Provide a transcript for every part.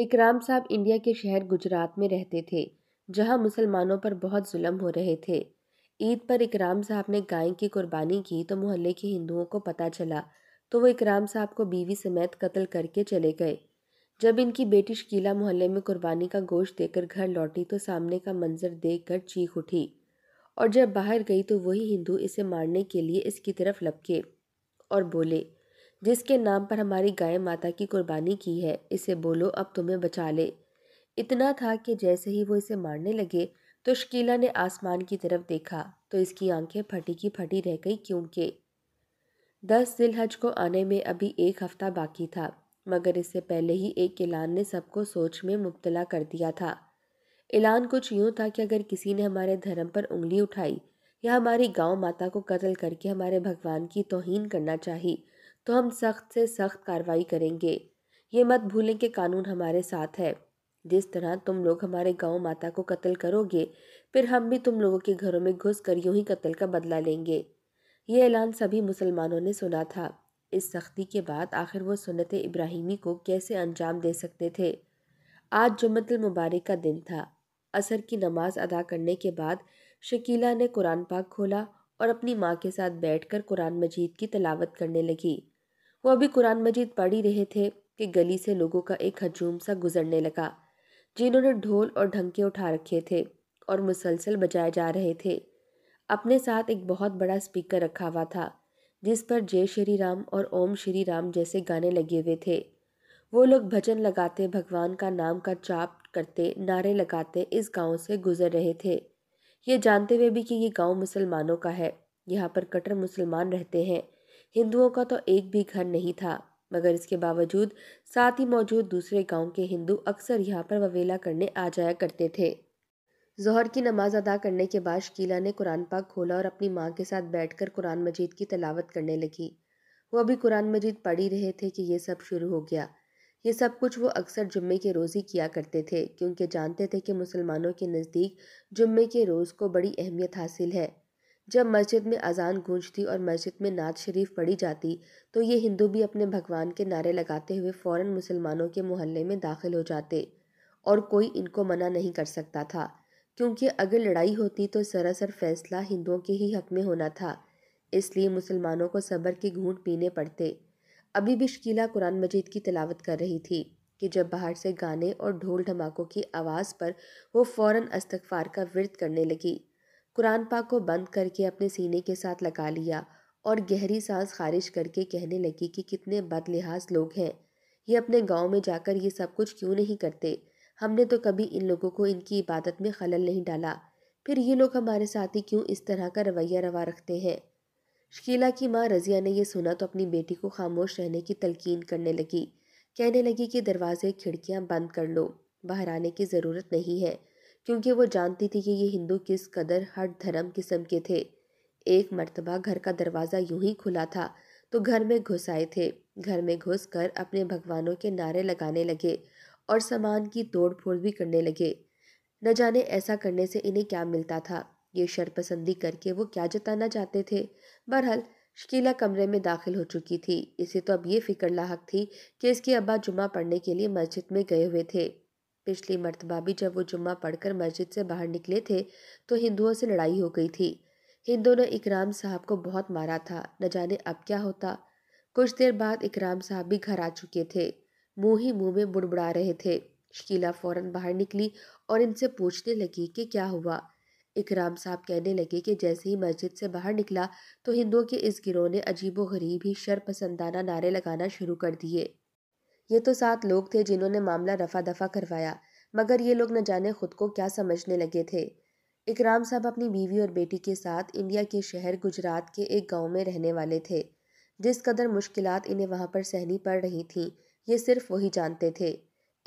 इकराम साहब इंडिया के शहर गुजरात में रहते थे जहां मुसलमानों पर बहुत जुल्म हो रहे थे ईद पर इकराम साहब ने गाय की कुर्बानी की तो मोहल्ले के हिंदुओं को पता चला तो वो इकराम साहब को बीवी समेत कत्ल करके चले गए जब इनकी बेटी शकीला मोहल्ले में कुर्बानी का गोश्त देकर घर लौटी तो सामने का मंजर देख कर चीख उठी और जब बाहर गई तो वही हिंदू इसे मारने के लिए इसकी तरफ लपके और बोले जिसके नाम पर हमारी गाय माता की कुर्बानी की है इसे बोलो अब तुम्हें बचा ले इतना था कि जैसे ही वो इसे मारने लगे तो शकीला ने आसमान की तरफ देखा तो इसकी आंखें फटी की फटी रह गई क्योंकि दस दिल हज को आने में अभी एक हफ्ता बाकी था मगर इससे पहले ही एक ऐलान ने सबको सोच में मुबतला कर दिया था ऐलान कुछ यूँ था कि अगर किसी ने हमारे धर्म पर उंगली उठाई या हमारी गांव माता को कत्ल करके हमारे भगवान की तोहन करना चाहिए तो हम सख्त से सख्त कार्रवाई करेंगे ये मत भूलें कि कानून हमारे साथ है जिस तरह तुम लोग हमारे गांव माता को कत्ल करोगे फिर हम भी तुम लोगों के घरों में घुस कर यूँ ही कत्ल का बदला लेंगे ये ऐलान सभी मुसलमानों ने सुना था इस सख्ती के बाद आखिर वो सुनत इब्राहिमी को कैसे अंजाम दे सकते थे आज जुम्मत मुबारक का दिन था असर की नमाज अदा करने के बाद शकीला ने कुरान पाक खोला और अपनी माँ के साथ बैठकर कुरान मजीद की तलावत करने लगी वो अभी कुरान मजीद पढ़ ही रहे थे कि गली से लोगों का एक हजूम सा गुजरने लगा जिन्होंने ढोल और ढंके उठा रखे थे और मुसलसल बजाए जा रहे थे अपने साथ एक बहुत बड़ा स्पीकर रखा हुआ था जिस पर जय श्री राम और ओम श्री राम जैसे गाने लगे हुए थे वो लोग भजन लगाते भगवान का नाम का चाप करते नारे लगाते इस गांव से गुजर रहे थे ये जानते हुए भी कि ये गांव मुसलमानों का है यहाँ पर कटर मुसलमान रहते हैं हिंदुओं का तो एक भी घर नहीं था मगर इसके बावजूद साथ ही मौजूद दूसरे गांव के हिंदू अक्सर यहाँ पर ववेला करने आ जाया करते थे जहर की नमाज अदा करने के बाद शकीला ने कुरान पाक खोला और अपनी माँ के साथ बैठकर कुरान मजीद की तलावत करने लगी वो अभी कुरान मजीद पढ़ ही रहे थे कि ये सब शुरू हो गया ये सब कुछ वो अक्सर जुम्मे के रोज़ ही किया करते थे क्योंकि जानते थे कि मुसलमानों के नज़दीक जुम्मे के रोज़ को बड़ी अहमियत हासिल है जब मस्जिद में अज़ान गूंजती और मस्जिद में नात शरीफ पढ़ी जाती तो ये हिंदू भी अपने भगवान के नारे लगाते हुए फ़ौर मुसलमानों के मोहल्ले में दाखिल हो जाते और कोई इनको मना नहीं कर सकता था क्योंकि अगर लड़ाई होती तो सरासर फैसला हिंदुओं के ही हक में होना था इसलिए मुसलमानों को सब्र के घूंट पीने पड़ते अभी भी शकीला कुरान मजीद की तलावत कर रही थी कि जब बाहर से गाने और ढोल ढमाकों की आवाज़ पर वो फ़ौर अस्तगफार का विरत करने लगी कुरान पाक को बंद करके अपने सीने के साथ लगा लिया और गहरी सांस खारिज करके कहने लगी कि कितने बदलिहाज लोग हैं ये अपने गांव में जाकर ये सब कुछ क्यों नहीं करते हमने तो कभी इन लोगों को इनकी इबादत में खलल नहीं डाला फिर ये लोग हमारे साथ ही क्यों इस तरह का रवैया रवा रखते हैं शकीला की माँ रज़िया ने यह सुना तो अपनी बेटी को खामोश रहने की तलकिन करने लगी कहने लगी कि दरवाजे खिड़कियाँ बंद कर लो बाहर आने की ज़रूरत नहीं है क्योंकि वो जानती थी कि ये हिंदू किस कदर हर धर्म किस्म के थे एक मर्तबा घर का दरवाज़ा यूं ही खुला था तो घर में घुस आए थे घर में घुस कर अपने भगवानों के नारे लगाने लगे और सामान की तोड़ फोड़ भी करने लगे न जाने ऐसा करने से इन्हें क्या मिलता था ये शरपसंदी करके वो क्या जताना चाहते थे बहरहाल शकीला कमरे में दाखिल हो चुकी थी इसे तो अब ये फिक्र लाक थी कि इसके अब्बा जुमा पढ़ने के लिए मस्जिद में गए हुए थे पिछली मरतबा भी जब वो जुम्मा पढ़कर मस्जिद से बाहर निकले थे तो हिंदुओं से लड़ाई हो गई थी हिंदुओं ने इकराम साहब को बहुत मारा था न जाने अब क्या होता कुछ देर बाद इकराम साहब भी घर आ चुके थे मुंह ही मुंह में बुड़बुड़ा रहे थे शकीला फौरन बाहर निकली और इनसे पूछने लगी कि क्या हुआ इकराम साहब कहने लगे कि जैसे ही मस्जिद से बाहर निकला तो हिंदुओं के इस गिरोह ने अजीब व गरीब ही शर पसंदाना नारे लगाना शुरू कर दिए ये तो सात लोग थे जिन्होंने मामला रफा दफा करवाया मगर ये लोग न जाने खुद को क्या समझने लगे थे इकराम साहब अपनी बीवी और बेटी के साथ इंडिया के शहर गुजरात के एक गांव में रहने वाले थे जिस कदर मुश्किल इन्हें वहाँ पर सहनी पड़ रही थीं ये सिर्फ वही जानते थे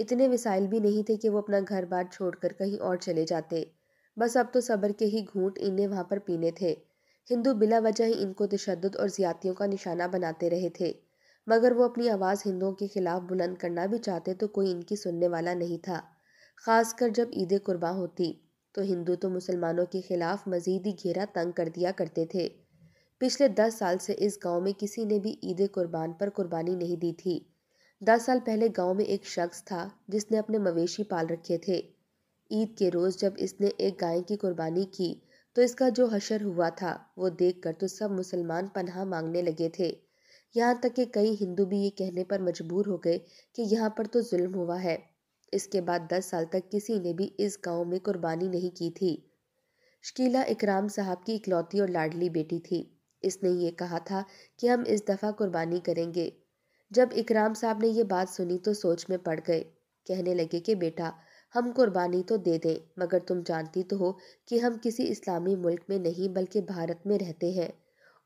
इतने वसाइल भी नहीं थे कि वो अपना घर बार छोड़कर कहीं और चले जाते बस अब तो सब्र के ही घूंट इन्हें वहाँ पर पीने थे हिंदू बिला वजह ही इनको तशद और ज़्यादतियों का निशाना बनाते रहे थे मगर वो अपनी आवाज़ हिंदुओं के खिलाफ बुलंद करना भी चाहते तो कोई इनकी सुनने वाला नहीं था ख़ासकर जब ईद कुर्बा होती तो हिंदू तो मुसलमानों के खिलाफ मजीद ही घेरा तंग कर दिया करते थे पिछले दस साल से इस गांव में किसी ने भी ईद कुर्बान पर कुर्बानी नहीं दी थी दस साल पहले गांव में एक शख्स था जिसने अपने मवेशी पाल रखे थे ईद के रोज़ जब इसने एक गाय की कुर्बानी की तो इसका जो हशर हुआ था वो देखकर तो सब मुसलमान पनाह मांगने लगे थे यहाँ तक कि कई हिंदू भी ये कहने पर मजबूर हो गए कि यहाँ पर तो जुल्म हुआ है इसके बाद दस साल तक किसी ने भी इस गांव में कुर्बानी नहीं की थी शकीला इकराम साहब की इकलौती और लाडली बेटी थी इसने ये कहा था कि हम इस दफ़ा कुर्बानी करेंगे जब इकराम साहब ने ये बात सुनी तो सोच में पड़ गए कहने लगे कि बेटा हम कुर्बानी तो दे दें मगर तुम जानती तो हो कि हम किसी इस्लामी मुल्क में नहीं बल्कि भारत में रहते हैं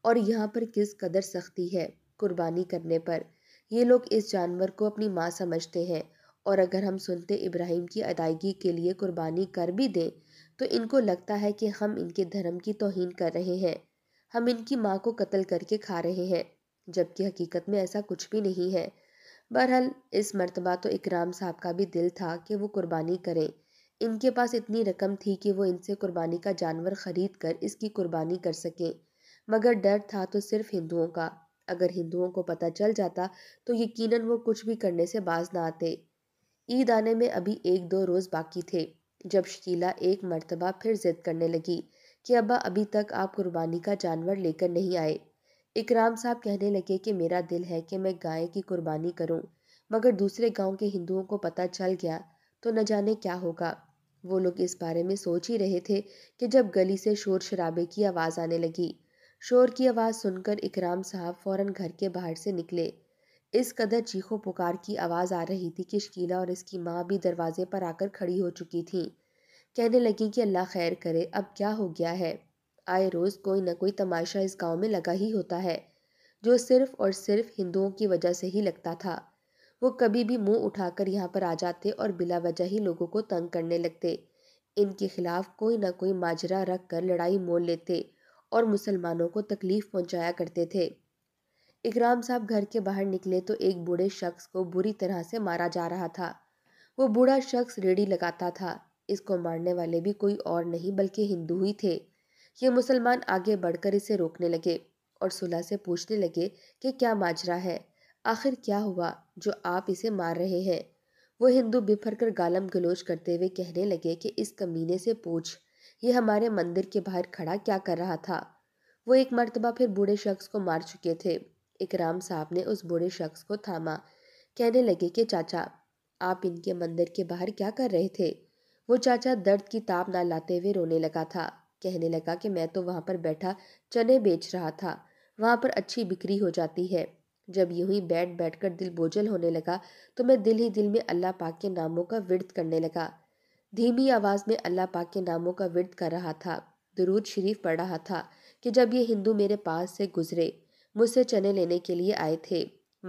और यहाँ पर किस कदर सख्ती है कुर्बानी करने पर ये लोग इस जानवर को अपनी माँ समझते हैं और अगर हम सुनते इब्राहिम की अदायगी के लिए कुर्बानी कर भी दें तो इनको लगता है कि हम इनके धर्म की तोहन कर रहे हैं हम इनकी माँ को कत्ल करके खा रहे हैं जबकि हकीकत में ऐसा कुछ भी नहीं है बहरहाल इस मरतबा तो इकराम साहब का भी दिल था कि वो कुर्बानी करें इनके पास इतनी रकम थी कि वो इनसे कुर्बानी का जानवर खरीद कर इसकी कुर्बानी कर सकें मगर डर था तो सिर्फ हिंदुओं का अगर हिंदुओं को पता चल जाता तो यकीनन वो कुछ भी करने से बाज ना आते ईद आने में अभी एक दो रोज़ बाकी थे जब शकीला एक मरतबा फिर जिद करने लगी कि अब्बा अभी तक आप कुर्बानी का जानवर लेकर नहीं आए इकराम साहब कहने लगे कि मेरा दिल है कि मैं गाय की कुर्बानी करूं, मगर दूसरे गांव के हिंदुओं को पता चल गया तो न जाने क्या होगा वो लोग इस बारे में सोच ही रहे थे कि जब गली से शोर शराबे की आवाज़ आने लगी शोर की आवाज़ सुनकर इकराम साहब फौरन घर के बाहर से निकले इस कदर चीखों पुकार की आवाज़ आ रही थी कि शकीला और इसकी माँ भी दरवाजे पर आकर खड़ी हो चुकी थीं कहने लगी कि अल्लाह खैर करे अब क्या हो गया है आए रोज़ कोई ना कोई तमाशा इस गांव में लगा ही होता है जो सिर्फ और सिर्फ हिंदुओं की वजह से ही लगता था वो कभी भी मुंह उठाकर यहाँ पर आ जाते और बिला वजह ही लोगों को तंग करने लगते इनके खिलाफ कोई ना कोई माजरा रख कर लड़ाई मोल लेते और मुसलमानों को तकलीफ़ पहुंचाया करते थे इकराम साहब घर के बाहर निकले तो एक बूढ़े शख्स को बुरी तरह से मारा जा रहा था वो बूढ़ा शख्स रेडी लगाता था इसको मारने वाले भी कोई और नहीं बल्कि हिंदू ही थे ये मुसलमान आगे बढ़कर इसे रोकने लगे और सुलह से पूछने लगे कि क्या माजरा है आखिर क्या हुआ जो आप इसे मार रहे हैं वो हिंदू बिफर कर गालम गलोच करते हुए कहने लगे कि इस कमीने से पूछ ये हमारे मंदिर के बाहर खड़ा क्या कर रहा था वो एक मरतबा फिर बूढ़े शख्स को मार चुके थे इकराम साहब ने उस बूढ़े शख्स को थामा कहने लगे कि चाचा आप इनके मंदिर के बाहर क्या कर रहे थे वो चाचा दर्द की ताप ना लाते हुए रोने लगा था कहने लगा कि मैं तो वहाँ पर बैठा चने बेच रहा था वहाँ पर अच्छी बिक्री हो जाती है जब यूं ही बैठ बैठ कर दिल बोझल होने लगा तो मैं दिल ही दिल में अल्लाह पाक के नामों का विरत करने लगा धीमी आवाज़ में अल्लाह पाक के नामों का विद कर रहा था दरूद शरीफ पढ़ रहा था कि जब ये हिंदू मेरे पास से गुजरे मुझसे चने लेने के लिए आए थे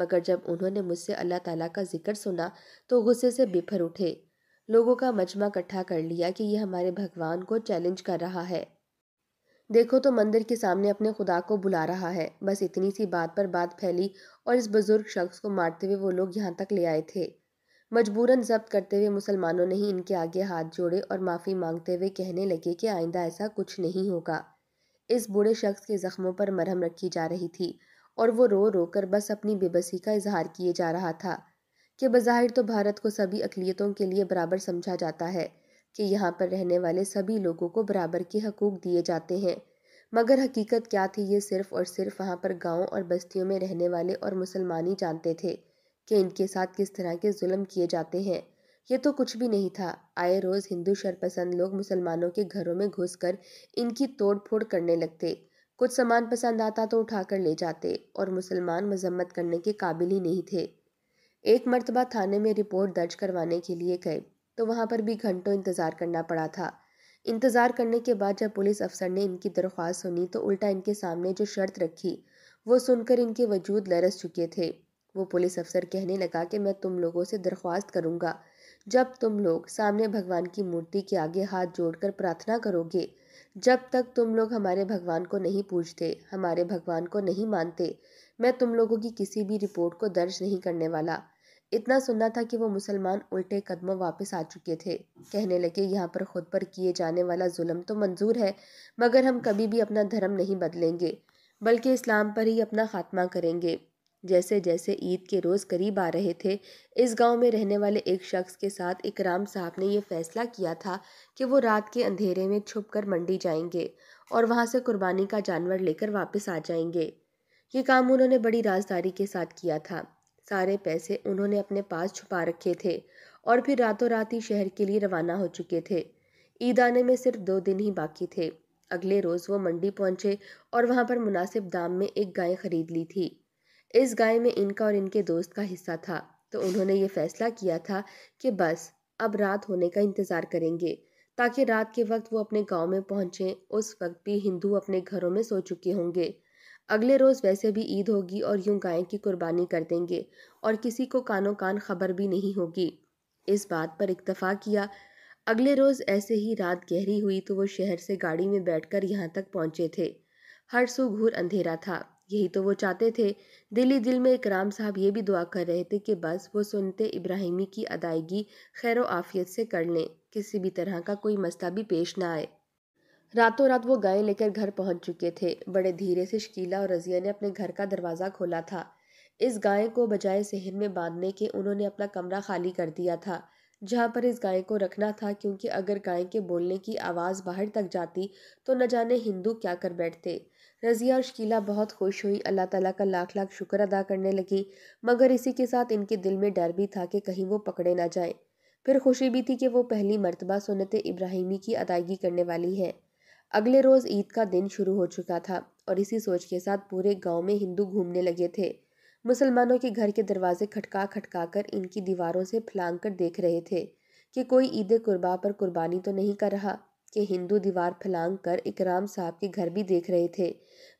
मगर जब उन्होंने मुझसे अल्लाह ताला का जिक्र सुना तो गुस्से से बिफर उठे लोगों का मजमा इकट्ठा कर लिया कि यह हमारे भगवान को चैलेंज कर रहा है देखो तो मंदिर के सामने अपने खुदा को बुला रहा है बस इतनी सी बात पर बात फैली और इस बुज़ुर्ग शख्स को मारते हुए वो लोग यहाँ तक ले आए थे मजबूरन जब्त करते हुए मुसलमानों ने ही इनके आगे हाथ जोड़े और माफ़ी मांगते हुए कहने लगे कि आइंदा ऐसा कुछ नहीं होगा इस बूढ़े शख्स के ज़ख्मों पर मरहम रखी जा रही थी और वो रो रो कर बस अपनी बेबसी का इजहार किए जा रहा था कि बज़ाहिर तो भारत को सभी अकलीतों के लिए बराबर समझा जाता है कि यहाँ पर रहने वाले सभी लोगों को बराबर के हकूक़ दिए जाते हैं मगर हकीकत क्या थी ये सिर्फ़ और सिर्फ वहाँ पर गाँव और बस्तियों में रहने वाले और मुसलमान ही जानते थे कि इनके साथ किस तरह के जुल्म किए जाते हैं ये तो कुछ भी नहीं था आए रोज़ हिंदू शरपसंद लोग मुसलमानों के घरों में घुसकर इनकी तोड़ फोड़ करने लगते कुछ सामान पसंद आता तो उठाकर ले जाते और मुसलमान मजम्मत करने के काबिल ही नहीं थे एक मरतबा थाने में रिपोर्ट दर्ज करवाने के लिए गए तो वहाँ पर भी घंटों इंतज़ार करना पड़ा था इंतज़ार करने के बाद जब पुलिस अफसर ने इनकी दरख्वास्त सुनी तो उल्टा इनके सामने जो शर्त रखी वो सुनकर इनके वजूद लरस चुके थे वो पुलिस अफसर कहने लगा कि मैं तुम लोगों से दरख्वास्त करूँगा जब तुम लोग सामने भगवान की मूर्ति के आगे हाथ जोड़कर प्रार्थना करोगे जब तक तुम लोग हमारे भगवान को नहीं पूछते हमारे भगवान को नहीं मानते मैं तुम लोगों की किसी भी रिपोर्ट को दर्ज नहीं करने वाला इतना सुनना था कि वो मुसलमान उल्टे कदमों वापस आ चुके थे कहने लगे यहाँ पर खुद पर किए जाने वाला जुल्म तो मंजूर है मगर हम कभी भी अपना धर्म नहीं बदलेंगे बल्कि इस्लाम पर ही अपना खात्मा करेंगे जैसे जैसे ईद के रोज़ करीब आ रहे थे इस गांव में रहने वाले एक शख्स के साथ इकराम साहब ने यह फ़ैसला किया था कि वो रात के अंधेरे में छुप कर मंडी जाएंगे और वहाँ से कुर्बानी का जानवर लेकर वापस आ जाएंगे ये काम उन्होंने बड़ी राजदारी के साथ किया था सारे पैसे उन्होंने अपने पास छुपा रखे थे और फिर रातों रात ही शहर के लिए रवाना हो चुके थे ईद आने में सिर्फ दो दिन ही बाकी थे अगले रोज़ वो मंडी पहुंचे और वहां पर मुनासिब दाम में एक गाय खरीद ली थी इस गाय में इनका और इनके दोस्त का हिस्सा था तो उन्होंने ये फैसला किया था कि बस अब रात होने का इंतज़ार करेंगे ताकि रात के वक्त वो अपने गांव में पहुंचे उस वक्त भी हिंदू अपने घरों में सो चुके होंगे अगले रोज़ वैसे भी ईद होगी और यूं गाय की कुर्बानी कर देंगे और किसी को कानों कान खबर भी नहीं होगी इस बात पर इतफ़ा किया अगले रोज़ ऐसे ही रात गहरी हुई तो वो शहर से गाड़ी में बैठकर यहाँ तक पहुँचे थे हर सू घूर अंधेरा था यही तो वो चाहते थे दिली दिल में इकराम साहब ये भी दुआ कर रहे थे कि बस वो सुनते इब्राहिमी की अदायगी खैर आफियत से कर लें किसी भी तरह का कोई मसला भी पेश ना आए रातों रात वो गाय लेकर घर पहुंच चुके थे बड़े धीरे से शकीला और रजिया ने अपने घर का दरवाज़ा खोला था इस गाय को बजाय सहन में बांधने के उन्होंने अपना कमरा खाली कर दिया था जहाँ पर इस गाय को रखना था क्योंकि अगर गाय के बोलने की आवाज़ बाहर तक जाती तो न जाने हिंदू क्या कर बैठते रज़िया और शकीला बहुत खुश हुई अल्लाह ताला का लाख लाख शुक्र अदा करने लगी मगर इसी के साथ इनके दिल में डर भी था कि कहीं वो पकड़े ना जाए फिर खुशी भी थी कि वो पहली मरतबा सुनत इब्राहिमी की अदायगी करने वाली है अगले रोज़ ईद का दिन शुरू हो चुका था और इसी सोच के साथ पूरे गाँव में हिंदू घूमने लगे थे मुसलमानों के घर के दरवाजे खटका खटका कर इनकी दीवारों से फलांग कर देख रहे थे कि कोई ईद कुर्बा पर कुर्बानी तो नहीं कर रहा कि हिंदू दीवार फलांग कर इकराम साहब के घर भी देख रहे थे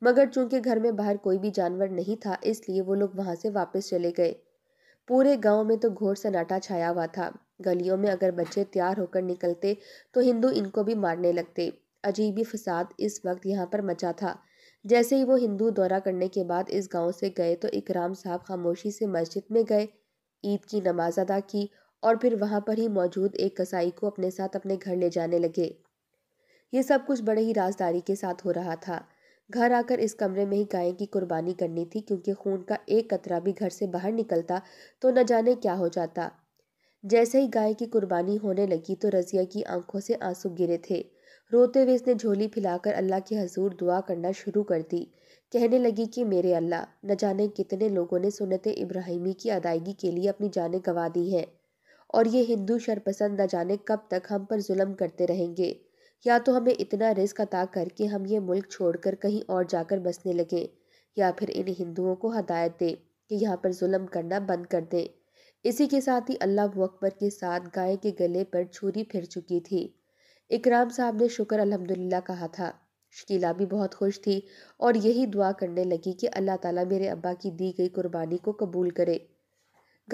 मगर चूंकि घर में बाहर कोई भी जानवर नहीं था इसलिए वो लोग वहाँ से वापस चले गए पूरे गांव में तो घोर सन्नाटा छाया हुआ था गलियों में अगर बच्चे तैयार होकर निकलते तो हिंदू इनको भी मारने लगते अजीब ही फसाद इस वक्त यहाँ पर मचा था जैसे ही वो हिंदू दौरा करने के बाद इस गांव से गए तो इकराम साहब खामोशी से मस्जिद में गए ईद की नमाज अदा की और फिर वहाँ पर ही मौजूद एक कसाई को अपने साथ अपने घर ले जाने लगे ये सब कुछ बड़े ही राजदारी के साथ हो रहा था घर आकर इस कमरे में ही गाय की कुर्बानी करनी थी क्योंकि खून का एक कतरा भी घर से बाहर निकलता तो न जाने क्या हो जाता जैसे ही गाय की कुर्बानी होने लगी तो रजिया की आंखों से आंसू गिरे थे रोते हुए इसने झोली फैलाकर अल्लाह के हजूर दुआ करना शुरू कर दी कहने लगी कि मेरे अल्लाह न जाने कितने लोगों ने सुनत इब्राहिमी की अदायगी के लिए अपनी जानें गंवा दी हैं और ये हिंदू शरपसंद न जाने कब तक हम पर जुल्म करते रहेंगे या तो हमें इतना रिस्क अता करके हम ये मुल्क छोड़कर कहीं और जाकर बसने लगे या फिर इन हिंदुओं को हदायत दें कि यहाँ पर जुल्म करना बंद कर दें इसी के साथ ही अल्लाह अकबर के साथ गाय के गले पर छुरी फिर चुकी थी इकराम साहब ने शुक्र अलहमदिल्ला कहा था शकीला भी बहुत खुश थी और यही दुआ करने लगी कि अल्लाह ताला मेरे अब्बा की दी गई कुर्बानी को कबूल करे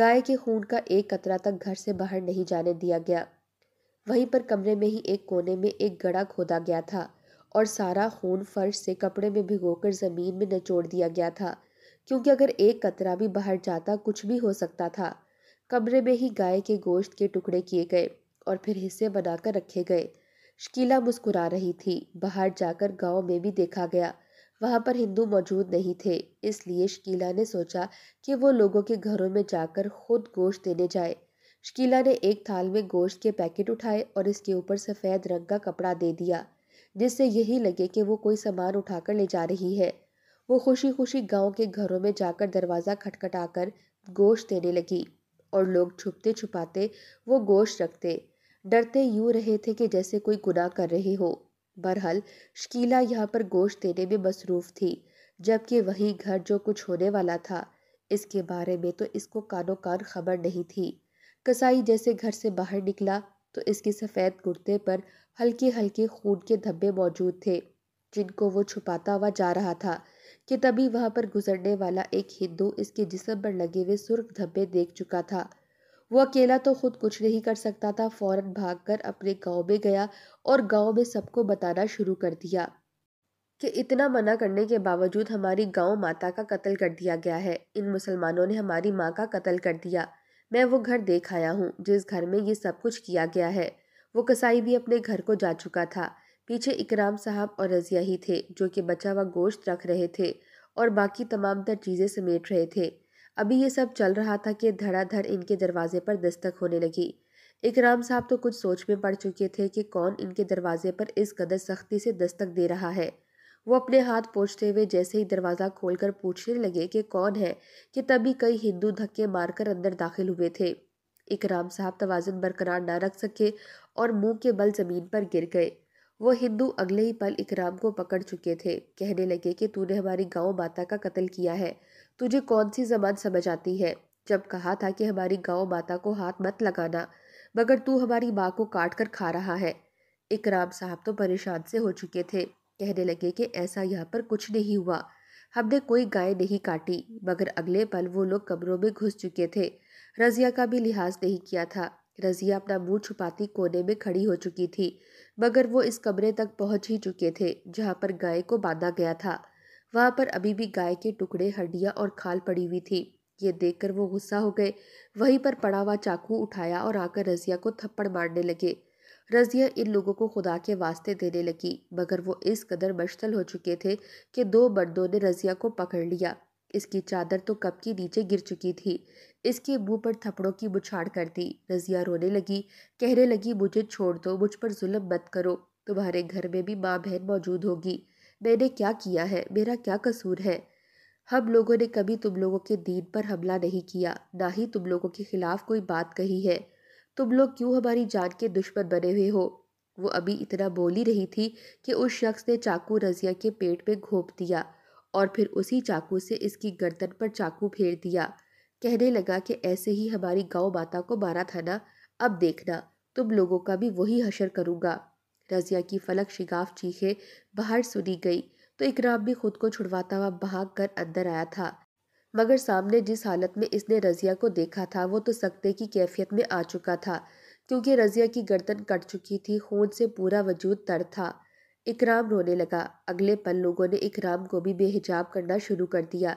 गाय के खून का एक कतरा तक घर से बाहर नहीं जाने दिया गया वहीं पर कमरे में ही एक कोने में एक गड़ा खोदा गया था और सारा खून फर्श से कपड़े में भिगोकर ज़मीन में नचोड़ दिया गया था क्योंकि अगर एक कतरा भी बाहर जाता कुछ भी हो सकता था कमरे में ही गाय के गोश्त के टुकड़े किए गए और फिर हिस्से बनाकर रखे गए शकीला मुस्कुरा रही थी बाहर जाकर गांव में भी देखा गया वहां पर हिंदू मौजूद नहीं थे इसलिए शकीला ने सोचा कि वो लोगों के घरों में जाकर खुद गोश्त देने जाए शकीला ने एक थाल में गोश्त के पैकेट उठाए और इसके ऊपर सफ़ेद रंग का कपड़ा दे दिया जिससे यही लगे कि वो कोई सामान उठाकर ले जा रही है वो खुशी खुशी गांव के घरों में जाकर दरवाज़ा खटखटाकर गोश्त देने लगी और लोग छुपते छुपाते वो गोश्त रखते डरते यूँ रहे थे कि जैसे कोई गुनाह कर रही हो बहरहाल शकीला यहाँ पर गोश्त देने में मसरूफ़ थी जबकि वही घर जो कुछ होने वाला था इसके बारे में तो इसको कानो कान खबर नहीं थी कसाई जैसे घर से बाहर निकला तो इसके सफ़ेद कुर्ते पर हल्के हल्के खून के धब्बे मौजूद थे जिनको वो छुपाता हुआ जा रहा था कि तभी वहाँ पर गुजरने वाला एक हिंदू इसके जिसम पर लगे हुए सुर्ख धब्बे देख चुका था वो अकेला तो खुद कुछ नहीं कर सकता था फौरन भागकर अपने गांव में गया और गांव में सबको बताना शुरू कर दिया कि इतना मना करने के बावजूद हमारी गांव माता का कत्ल कर दिया गया है इन मुसलमानों ने हमारी माँ का कत्ल कर दिया मैं वो घर देख आया हूँ जिस घर में ये सब कुछ किया गया है वो कसाई भी अपने घर को जा चुका था पीछे इकराम साहब और रजिया ही थे जो कि बचा हुआ गोश्त रख रहे थे और बाकी तमाम तर चीज़ें समेट रहे थे अभी ये सब चल रहा था कि धड़ाधड़ इनके दरवाजे पर दस्तक होने लगी इकराम साहब तो कुछ सोच में पड़ चुके थे कि कौन इनके दरवाजे पर इस कदर सख्ती से दस्तक दे रहा है वो अपने हाथ पोछते हुए जैसे ही दरवाज़ा खोलकर पूछने लगे कि कौन है कि तभी कई हिंदू धक्के मारकर अंदर दाखिल हुए थे इकराम साहब तोज़न बरकरार ना रख सके और मुंह के बल ज़मीन पर गिर गए वो हिंदू अगले ही पल इकराम को पकड़ चुके थे कहने लगे कि तूने हमारी गांव माता का कत्ल किया है तुझे कौन सी जबान समझ आती है जब कहा था कि हमारी गौ माता को हाथ मत लगाना मगर तू हमारी माँ को काट कर खा रहा है इकराम साहब तो परेशान से हो चुके थे कहने लगे कि ऐसा यहाँ पर कुछ नहीं हुआ हमने कोई गाय नहीं काटी मगर अगले पल वो लोग कमरों में घुस चुके थे रजिया का भी लिहाज नहीं किया था रजिया अपना मुंह छुपाती कोने में खड़ी हो चुकी थी मगर वो इस कमरे तक पहुंच ही चुके थे जहाँ पर गाय को बांधा गया था वहाँ पर अभी भी गाय के टुकड़े हड्डियाँ और खाल पड़ी हुई थी ये देखकर वो गुस्सा हो गए वहीं पर पड़ा हुआ चाकू उठाया और आकर रजिया को थप्पड़ मारने लगे रजिया इन लोगों को खुदा के वास्ते देने लगी मगर वो इस कदर मशतल हो चुके थे कि दो मर्दों ने रजिया को पकड़ लिया इसकी चादर तो कप के नीचे गिर चुकी थी इसके मुंह पर थपड़ों की बुछाड़ कर दी रजिया रोने लगी कहने लगी मुझे छोड़ दो मुझ पर जुल्म मत करो तुम्हारे घर में भी माँ बहन मौजूद होगी मैंने क्या किया है मेरा क्या कसूर है हम लोगों ने कभी तुम लोगों के दीन पर हमला नहीं किया ना ही तुम लोगों के खिलाफ कोई बात कही है तुम लोग क्यों हमारी जान के दुश्मन बने हुए हो वो अभी इतना बोली रही थी कि उस शख्स ने चाकू रजिया के पेट में घोप दिया और फिर उसी चाकू से इसकी गर्दन पर चाकू फेर दिया कहने लगा कि ऐसे ही हमारी गाँव माता को मारा था ना अब देखना तुम लोगों का भी वही हशर करूँगा रज़िया की फलक शिगाफ चीखे बाहर सुनी गई तो इकराम भी खुद को छुड़वाता हुआ भाग कर अंदर आया था मगर सामने जिस हालत में इसने रज़िया को देखा था वो तो सकते की कैफियत में आ चुका था क्योंकि रज़िया की गर्दन कट चुकी थी खून से पूरा वजूद तर था इकराम रोने लगा अगले पल लोगों ने इकराम को भी बेहिजाब करना शुरू कर दिया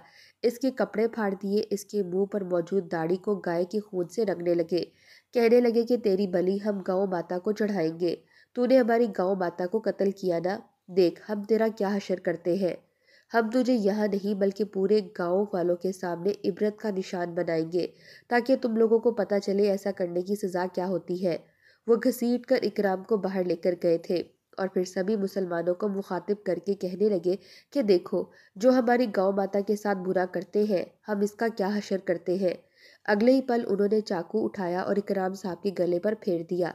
इसके कपड़े फाड़ दिए इसके मुंह पर मौजूद दाढ़ी को गाय के खून से रंगने लगे कहने लगे कि तेरी बलि हम गौ माता को चढ़ाएंगे तूने हमारी गांव माता को कत्ल किया ना देख हम तेरा क्या हशर करते हैं हम तुझे यहाँ नहीं बल्कि पूरे गांव वालों के सामने इबरत का निशान बनाएंगे ताकि तुम लोगों को पता चले ऐसा करने की सज़ा क्या होती है वो घसीट कर इकराम को बाहर लेकर गए थे और फिर सभी मुसलमानों को मुखातिब करके कहने लगे कि देखो जो हमारी गांव माता के साथ बुरा करते हैं हम इसका क्या हशर करते हैं अगले ही पल उन्होंने चाकू उठाया और इकराम साहब के गले पर फेर दिया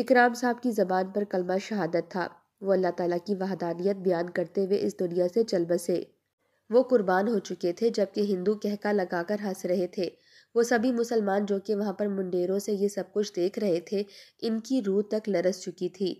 इकराम साहब की ज़बान पर कलमा शहादत था वो अल्लाह ताला की वहदानियत बयान करते हुए इस दुनिया से चल बसे वो कुर्बान हो चुके थे जबकि हिंदू कहका लगाकर हंस रहे थे वो सभी मुसलमान जो कि वहाँ पर मुंडेरों से ये सब कुछ देख रहे थे इनकी रूह तक लरस चुकी थी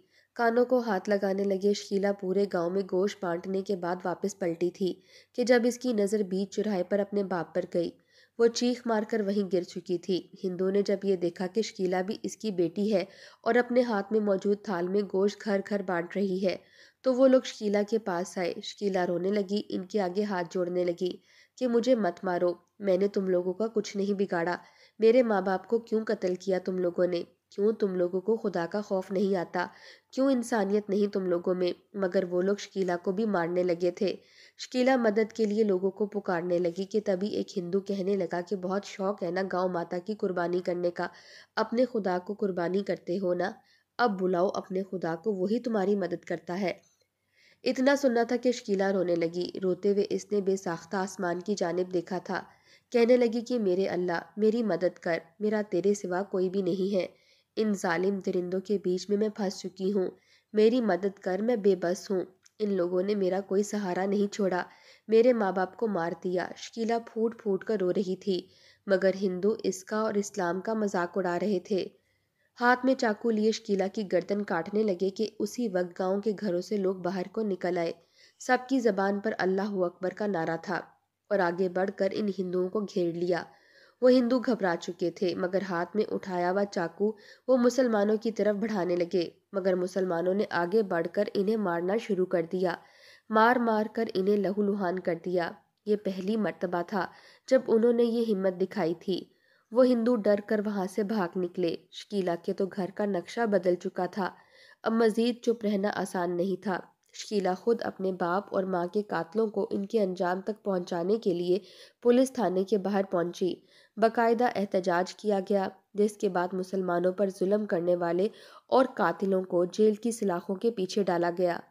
कानों को हाथ लगाने लगे शीला पूरे गांव में गोश बांटने के बाद वापस पलटी थी कि जब इसकी नज़र बीच चुराहे पर अपने बाप पर गई वो चीख मारकर वहीं गिर चुकी थी हिंदू ने जब ये देखा कि शकीला भी इसकी बेटी है और अपने हाथ में मौजूद थाल में गोश्त घर घर बांट रही है तो वो लोग शकीला के पास आए शकीला रोने लगी इनके आगे हाथ जोड़ने लगी कि मुझे मत मारो मैंने तुम लोगों का कुछ नहीं बिगाड़ा मेरे माँ बाप को क्यों कत्ल किया तुम लोगों ने क्यों तुम लोगों को खुदा का खौफ नहीं आता क्यों इंसानियत नहीं तुम लोगों में मगर वो लोग शकीला को भी मारने लगे थे शकीला मदद के लिए लोगों को पुकारने लगी कि तभी एक हिंदू कहने लगा कि बहुत शौक है ना गांव माता की कुर्बानी करने का अपने खुदा को कुर्बानी करते हो ना अब बुलाओ अपने खुदा को वही तुम्हारी मदद करता है इतना सुनना था कि शकीला रोने लगी रोते हुए इसने बेसाख्ता आसमान की जानब देखा था कहने लगी कि मेरे अल्लाह मेरी मदद कर मेरा तेरे सिवा कोई भी नहीं है इन जालिम दरिंदों के बीच में मैं फंस चुकी हूँ मेरी मदद कर मैं बेबस हूँ इन लोगों ने मेरा कोई सहारा नहीं छोड़ा मेरे माँ बाप को मार दिया शकीला फूट फूट कर रो रही थी मगर हिंदू इसका और इस्लाम का मजाक उड़ा रहे थे हाथ में चाकू लिए शकीला की गर्दन काटने लगे कि उसी वक्त गांव के घरों से लोग बाहर को निकल आए सबकी जबान पर अल्लाह अकबर का नारा था और आगे बढ़कर इन हिंदुओं को घेर लिया वो हिंदू घबरा चुके थे मगर हाथ में उठाया हुआ चाकू वो मुसलमानों की तरफ बढ़ाने लगे मगर मुसलमानों ने आगे बढ़कर इन्हें मारना शुरू कर दिया मार मार कर इन्हें लहूलुहान कर दिया ये पहली मर्तबा था जब उन्होंने ये हिम्मत दिखाई थी वो हिंदू डर कर वहाँ से भाग निकले शकीला के तो घर का नक्शा बदल चुका था अब मज़ीद चुप रहना आसान नहीं था शकीला खुद अपने बाप और माँ के कातलों को इनके अंजाम तक पहुँचाने के लिए पुलिस थाने के बाहर पहुँची बाकायदा एहतजाज किया गया जिसके बाद मुसलमानों पर जुल्म करने वाले और कातिलों को जेल की सलाखों के पीछे डाला गया